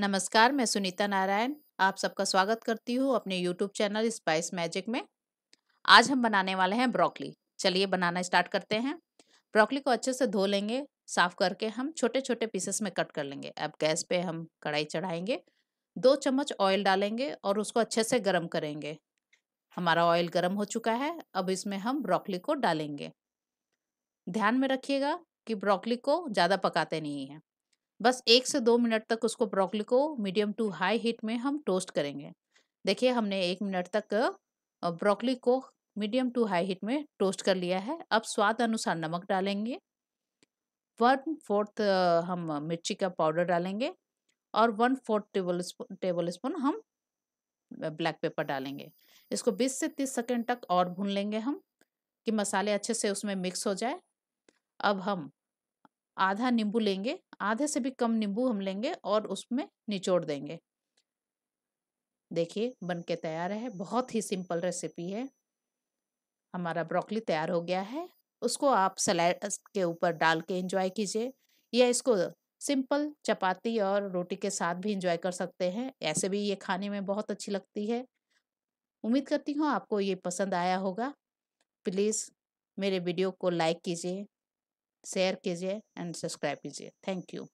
नमस्कार मैं सुनीता नारायण आप सबका स्वागत करती हूँ अपने YouTube चैनल स्पाइस मैजिक में आज हम बनाने वाले हैं ब्रोकली चलिए बनाना स्टार्ट करते हैं ब्रोकली को अच्छे से धो लेंगे साफ करके हम छोटे छोटे पीसेस में कट कर लेंगे अब गैस पे हम कढ़ाई चढ़ाएंगे दो चम्मच ऑयल डालेंगे और उसको अच्छे से गर्म करेंगे हमारा ऑयल गर्म हो चुका है अब इसमें हम ब्रोकली को डालेंगे ध्यान में रखिएगा कि ब्रोकली को ज़्यादा पकाते नहीं हैं बस एक से दो मिनट तक उसको ब्रोकली को मीडियम टू हाई हीट में हम टोस्ट करेंगे देखिए हमने एक मिनट तक ब्रोकली को मीडियम टू हाई हीट में टोस्ट कर लिया है अब स्वाद अनुसार नमक डालेंगे वन फोर्थ हम मिर्ची का पाउडर डालेंगे और one fourth tablespoon tablespoon हम ब्लैक पेपर डालेंगे इसको 20 से 30 सेकेंड तक और भून लेंगे हम कि मसाले अच्छे से उसमें मिक्स हो जाए अब हम आधा नींबू लेंगे आधे से भी कम नींबू हम लेंगे और उसमें निचोड़ देंगे देखिए बन के तैयार है बहुत ही सिंपल रेसिपी है हमारा ब्रोकली तैयार हो गया है उसको आप सलाद के ऊपर डाल के इंजॉय कीजिए या इसको सिंपल चपाती और रोटी के साथ भी इंजॉय कर सकते हैं ऐसे भी ये खाने में बहुत अच्छी लगती है उम्मीद करती हूँ आपको ये पसंद आया होगा प्लीज़ मेरे वीडियो को लाइक कीजिए शेयर कीजिए एंड सब्सक्राइब कीजिए थैंक यू